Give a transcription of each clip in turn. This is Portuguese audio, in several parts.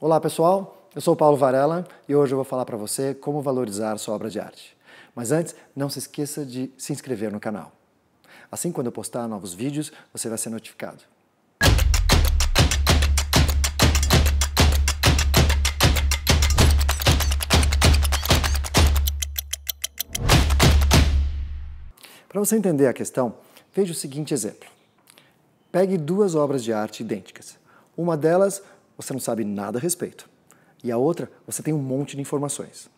Olá pessoal, eu sou o Paulo Varela e hoje eu vou falar para você como valorizar sua obra de arte. Mas antes, não se esqueça de se inscrever no canal. Assim, quando eu postar novos vídeos, você vai ser notificado. Para você entender a questão, veja o seguinte exemplo. Pegue duas obras de arte idênticas. Uma delas você não sabe nada a respeito. E a outra, você tem um monte de informações.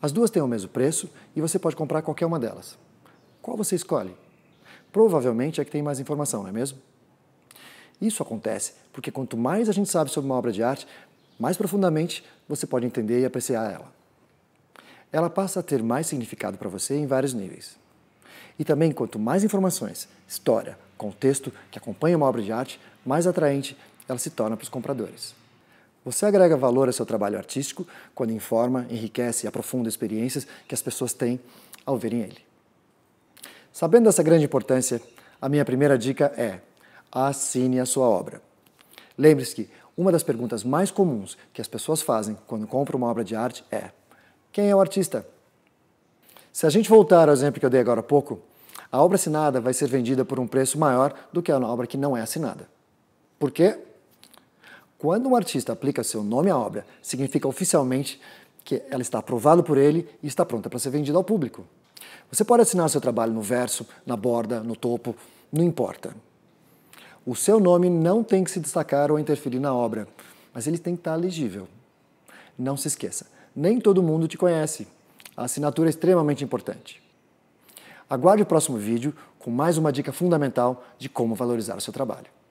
As duas têm o mesmo preço e você pode comprar qualquer uma delas. Qual você escolhe? Provavelmente é que tem mais informação, não é mesmo? Isso acontece porque quanto mais a gente sabe sobre uma obra de arte, mais profundamente você pode entender e apreciar ela. Ela passa a ter mais significado para você em vários níveis. E também, quanto mais informações, história, contexto que acompanha uma obra de arte, mais atraente ela se torna para os compradores. Você agrega valor ao seu trabalho artístico quando informa, enriquece e aprofunda experiências que as pessoas têm ao verem ele. Sabendo dessa grande importância, a minha primeira dica é: assine a sua obra. Lembre-se que uma das perguntas mais comuns que as pessoas fazem quando compram uma obra de arte é: quem é o artista? Se a gente voltar ao exemplo que eu dei agora há pouco, a obra assinada vai ser vendida por um preço maior do que a obra que não é assinada. Por quê? Quando um artista aplica seu nome à obra, significa oficialmente que ela está aprovada por ele e está pronta para ser vendida ao público. Você pode assinar seu trabalho no verso, na borda, no topo, não importa. O seu nome não tem que se destacar ou interferir na obra, mas ele tem que estar legível. Não se esqueça, nem todo mundo te conhece. A assinatura é extremamente importante. Aguarde o próximo vídeo com mais uma dica fundamental de como valorizar o seu trabalho.